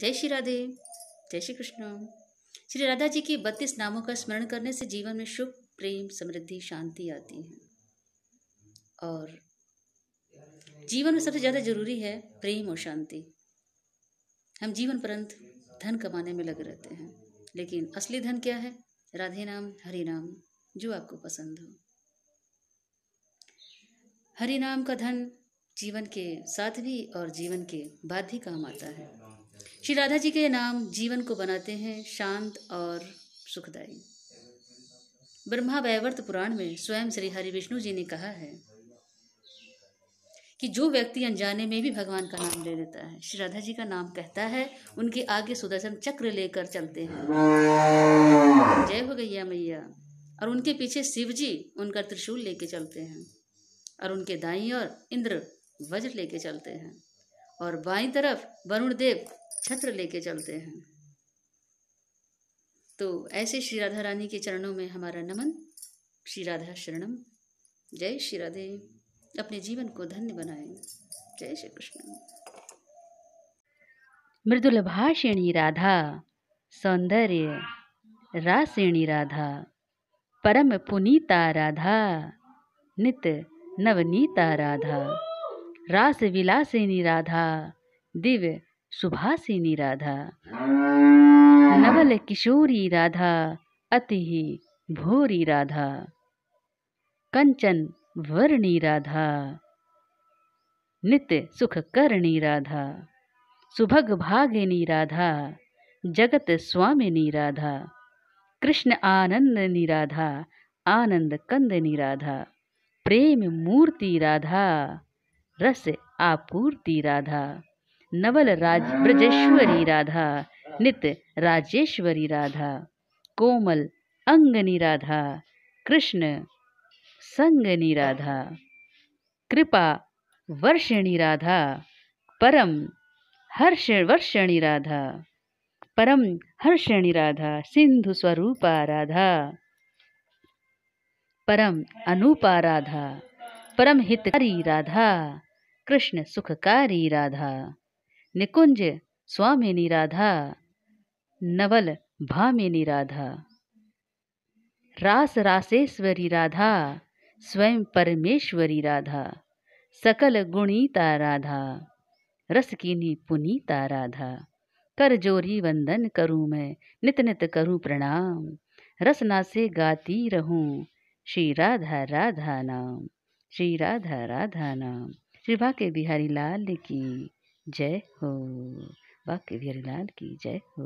जय श्री राधे जय श्री कृष्ण श्री राधा जी के बत्तीस नामों का स्मरण करने से जीवन में शुभ प्रेम समृद्धि शांति आती है और जीवन में सबसे ज़्यादा जरूरी है प्रेम और शांति हम जीवन परंत धन कमाने में लगे रहते हैं लेकिन असली धन क्या है राधे नाम हरि नाम जो आपको पसंद हो हरि नाम का धन जीवन के साथ भी और जीवन के बाद भी काम आता है श्री राधा जी के नाम जीवन को बनाते हैं शांत और सुखदायी ब्रह्मा वैवर्त पुराण में स्वयं श्री हरि विष्णु जी ने कहा है कि जो व्यक्ति अनजाने में भी भगवान का नाम ले लेता है श्री राधा जी का नाम कहता है उनके आगे सुदर्शन चक्र लेकर चलते हैं जय हो गैया मैया और उनके पीछे शिव जी उनका त्रिशूल लेके चलते हैं और उनके दाई और इंद्र वज्र लेके चलते हैं और बाई तरफ वरुण देव छत्र लेके चलते हैं तो ऐसे श्री राधा रानी के चरणों में हमारा नमन श्री राधा शरणम जय श्री राधे अपने जीवन को धन्य बनाए जय श्री कृष्ण मृदुलभाषिणी राधा सौंदर्य रासिणी राधा परम पुनीता राधा नित नवनीता राधा रास विलासिनी राधा दिव्य सुभासिनी राधा हाँ। नवल किशोरी राधा अति ही भोरी राधा कंचन वर्णी राधा नित्य सुख करणी राधा सुभग भागिनी राधा जगत स्वामिनी राधा कृष्ण आनंद निराधा आनंद कंद निराधा प्रेम मूर्ति राधा रस आपूर्ति राधा नवल राज ब्रजेश्वरी राधा नित राजेश्वरी राधा कोमल अंगनी राधा कृष्ण संगनी राधा कृपा वर्षिणी राधा परम हर्ष वर्षणी राधा परम हर्षणी राधा सिंधु स्वरूपा राधा परम अनूपा राधा परम हितकारी राधा कृष्ण सुखकारी राधा निकुंज स्वामिनी राधा नवल भामिनी राधा रास रासेश्वरी राधा स्वयं परमेश्वरी राधा सकल गुणीता राधा रसकिनी पुनीता राधा कर जोरी वंदन करूँ मैं नित नित करूँ प्रणाम रसना से गाती रहूँ श्री राधा राधा नाम श्री राधा राधा नाम श्री भाके बिहारी लाल की जय हो बाकी वीरनाथ की जय हो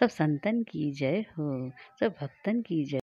सब संतन की जय हो सब भक्तन की जय